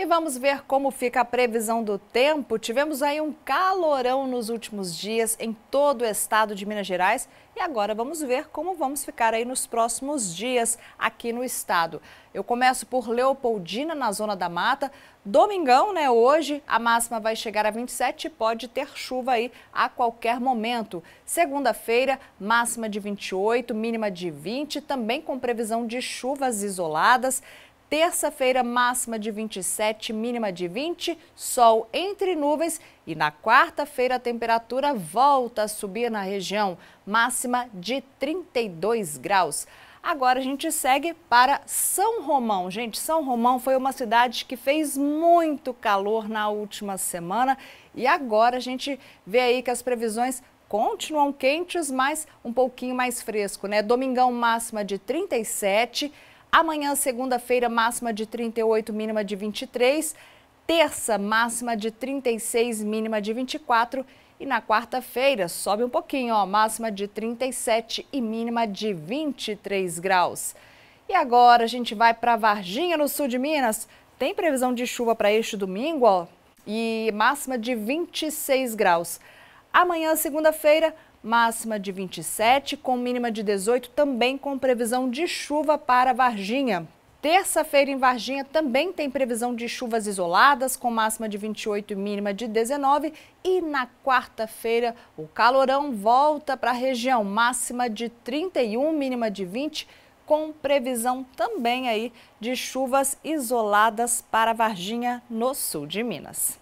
E vamos ver como fica a previsão do tempo. Tivemos aí um calorão nos últimos dias em todo o estado de Minas Gerais e agora vamos ver como vamos ficar aí nos próximos dias aqui no estado. Eu começo por Leopoldina, na Zona da Mata. Domingão, né? Hoje a máxima vai chegar a 27 e pode ter chuva aí a qualquer momento. Segunda-feira, máxima de 28, mínima de 20, também com previsão de chuvas isoladas. Terça-feira, máxima de 27, mínima de 20, sol entre nuvens. E na quarta-feira, a temperatura volta a subir na região, máxima de 32 graus. Agora a gente segue para São Romão. Gente, São Romão foi uma cidade que fez muito calor na última semana e agora a gente vê aí que as previsões continuam quentes, mas um pouquinho mais fresco, né? Domingão máxima de 37 Amanhã, segunda-feira, máxima de 38, mínima de 23. Terça, máxima de 36, mínima de 24. E na quarta-feira, sobe um pouquinho, ó, máxima de 37 e mínima de 23 graus. E agora a gente vai para Varginha, no sul de Minas. Tem previsão de chuva para este domingo, ó, e máxima de 26 graus. Amanhã, segunda-feira, máxima de 27, com mínima de 18, também com previsão de chuva para Varginha. Terça-feira em Varginha também tem previsão de chuvas isoladas, com máxima de 28 e mínima de 19. E na quarta-feira, o calorão volta para a região, máxima de 31, mínima de 20, com previsão também aí de chuvas isoladas para Varginha, no sul de Minas.